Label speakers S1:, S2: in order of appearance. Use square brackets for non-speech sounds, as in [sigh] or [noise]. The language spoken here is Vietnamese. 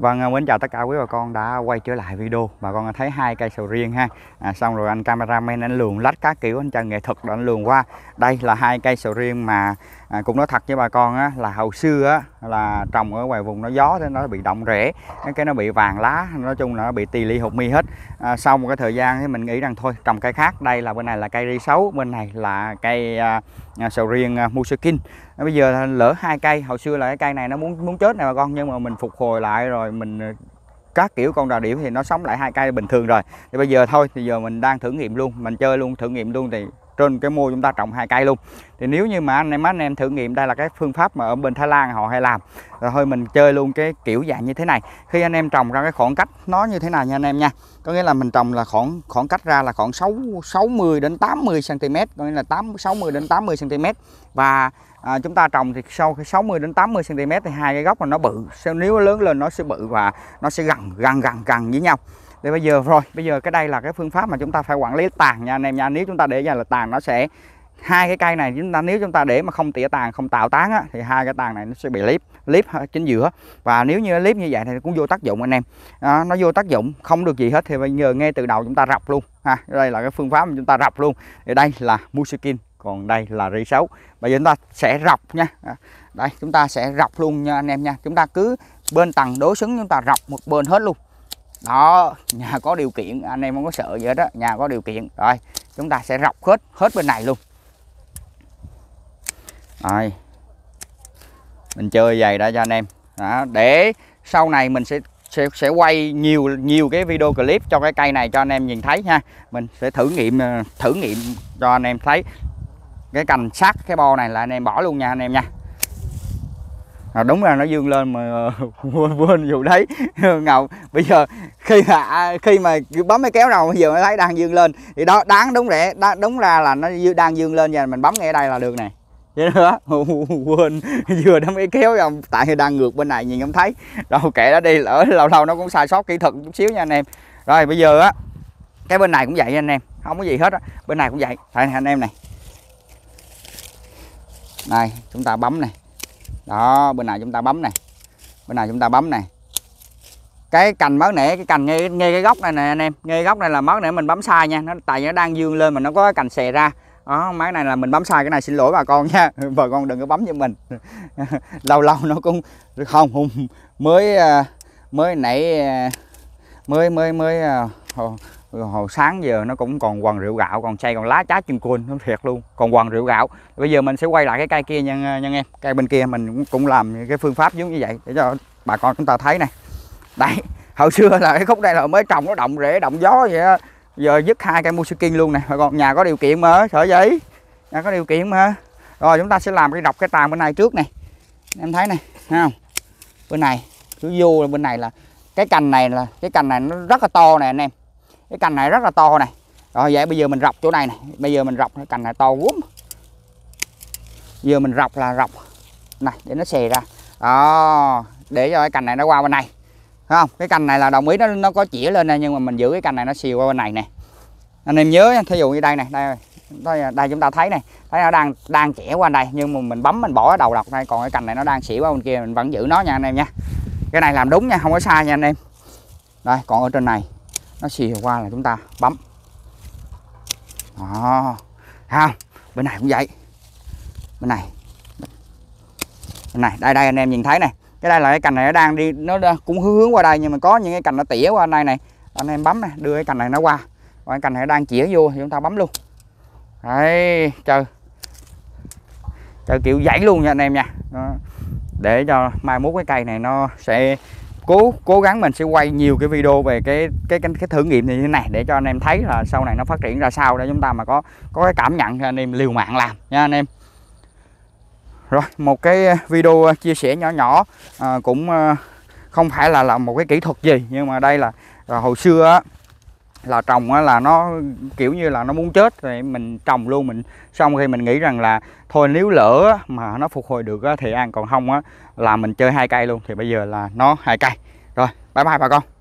S1: Vâng, à, mến chào tất cả quý bà con đã quay trở lại video Bà con thấy hai cây sầu riêng ha à, Xong rồi anh cameraman anh luồn lách các kiểu anh chân nghệ thuật rồi anh luồn qua Đây là hai cây sầu riêng mà à, cũng nói thật với bà con á, là hồi xưa á, là trồng ở ngoài vùng nó gió nên nó bị động rễ cái nó bị vàng lá nói chung là nó bị tì li hụt mi hết à, sau một cái thời gian thì mình nghĩ rằng thôi trồng cây khác đây là bên này là cây ri xấu bên này là cây à, à sầu riêng à, musekin à, bây giờ lỡ hai cây hồi xưa là cái cây này nó muốn muốn chết này bà con nhưng mà mình phục hồi lại rồi mình à, các kiểu con đà điểm thì nó sống lại hai cây bình thường rồi thì bây giờ thôi thì giờ mình đang thử nghiệm luôn mình chơi luôn thử nghiệm luôn thì trên cái mô chúng ta trồng hai cây luôn thì nếu như mà anh em anh em thử nghiệm đây là cái phương pháp mà ở bên Thái Lan họ hay làm rồi thôi mình chơi luôn cái kiểu dạng như thế này khi anh em trồng ra cái khoảng cách nó như thế nào nha anh em nha có nghĩa là mình trồng là khoảng khoảng cách ra là khoảng 6 60 đến 80 cm có nghĩa là 8 60 đến 80 cm và à, chúng ta trồng thì sau 60 đến 80 cm thì hai cái gốc là nó bự nếu nó lớn lên nó sẽ bự và nó sẽ gần gần gần gần với nhau thì bây giờ rồi, bây giờ cái đây là cái phương pháp mà chúng ta phải quản lý tàn nha anh em nha. Nếu chúng ta để ra là tàn nó sẽ hai cái cây này chúng ta nếu chúng ta để mà không tỉa tàn không tạo tán á, thì hai cái tàn này nó sẽ bị líp líp chính giữa và nếu như líp như vậy thì cũng vô tác dụng anh em à, nó vô tác dụng không được gì hết thì bây giờ nghe từ đầu chúng ta rập luôn ha đây là cái phương pháp mà chúng ta rập luôn thì đây là musikin còn đây là rễ xấu bây giờ chúng ta sẽ rọc nha à, đây chúng ta sẽ rọc luôn nha anh em nha chúng ta cứ bên tầng đối xứng chúng ta rọc một bên hết luôn đó nhà có điều kiện anh em không có sợ gì hết đó nhà có điều kiện rồi chúng ta sẽ rọc hết hết bên này luôn rồi mình chơi vậy đã cho anh em đó, để sau này mình sẽ sẽ sẽ quay nhiều nhiều cái video clip cho cái cây này cho anh em nhìn thấy ha mình sẽ thử nghiệm thử nghiệm cho anh em thấy cái cành sát cái bo này là anh em bỏ luôn nha anh em nha à, đúng ra nó dương lên mà ờ, [laughs] quên, quên dù đấy [laughs] ngầu bây giờ khi mà khi mà bấm cái kéo đầu bây giờ nó thấy đang dương lên thì đó đáng đúng rẻ đáng đúng ra là nó đang dương lên và mình bấm ngay đây là được này vậy đó [laughs] quên vừa đâm cái kéo vòng tại thì đang ngược bên này nhìn không thấy đâu kệ đó đi lỡ lâu lâu nó cũng sai sót kỹ thuật chút xíu nha anh em rồi bây giờ á cái bên này cũng vậy anh em không có gì hết á bên này cũng vậy tại anh em này này chúng ta bấm này đó bên này chúng ta bấm này bên này chúng ta bấm này cái cành mới nẻ cái cành ngay, ngay cái góc này nè anh em ngay góc này là mới nẻ mình bấm sai nha nó tại vì nó đang dương lên mà nó có cái cành xè ra đó máy này là mình bấm sai cái này xin lỗi bà con nha [laughs] bà con đừng có bấm cho mình [laughs] lâu lâu nó cũng không hùng mới à, mới nãy à, mới mới mới à, hồi sáng giờ nó cũng còn quần rượu gạo còn xay, còn lá trái chân côn nó thiệt luôn còn quần rượu gạo bây giờ mình sẽ quay lại cái cây kia nha nha em cây bên kia mình cũng, cũng làm cái phương pháp giống như vậy để cho bà con chúng ta thấy này đây. [laughs] hồi xưa là cái khúc đây là mới trồng nó động rễ động gió vậy đó. giờ dứt hai cây musukin luôn nè bà con nhà có điều kiện mà sợi giấy nhà có điều kiện mà rồi chúng ta sẽ làm cái đọc cái tàn bên này trước này em thấy này thấy không bên này cứ vô bên này là cái cành này là cái cành này nó rất là to nè anh em cái cành này rất là to này rồi vậy bây giờ mình rọc chỗ này này bây giờ mình rọc cái cành này to quúm giờ mình rọc là rọc này để nó xè ra đó để cho cái cành này nó qua bên này Thấy không cái cành này là đồng ý nó nó có chĩa lên này, nhưng mà mình giữ cái cành này nó xìu qua bên này nè anh em nhớ thí dụ như đây này đây đây, đây chúng ta thấy này thấy nó đang đang chẻ qua đây nhưng mà mình bấm mình bỏ đầu đọc đây còn cái cành này nó đang xỉu qua bên kia mình vẫn giữ nó nha anh em nha cái này làm đúng nha không có sai nha anh em đây còn ở trên này nó xì qua là chúng ta bấm đó không bên này cũng vậy bên này bên này đây đây anh em nhìn thấy này cái đây là cái cành này nó đang đi nó cũng hướng hướng qua đây nhưng mà có những cái cành nó tỉa qua đây này anh em bấm này đưa cái cành này nó qua còn cái cành này đang chĩa vô thì chúng ta bấm luôn đấy trời trời kiểu dãy luôn nha anh em nha đó. để cho mai mốt cái cây này nó sẽ cố cố gắng mình sẽ quay nhiều cái video về cái cái cái, cái thử nghiệm như thế này để cho anh em thấy là sau này nó phát triển ra sao để chúng ta mà có có cái cảm nhận anh em liều mạng làm nha anh em rồi một cái video chia sẻ nhỏ nhỏ à, cũng à, không phải là là một cái kỹ thuật gì nhưng mà đây là, là hồi xưa á, là trồng là nó kiểu như là nó muốn chết rồi mình trồng luôn mình xong khi mình nghĩ rằng là thôi nếu lỡ mà nó phục hồi được thì ăn còn không á là mình chơi hai cây luôn thì bây giờ là nó hai cây rồi bye bye bà con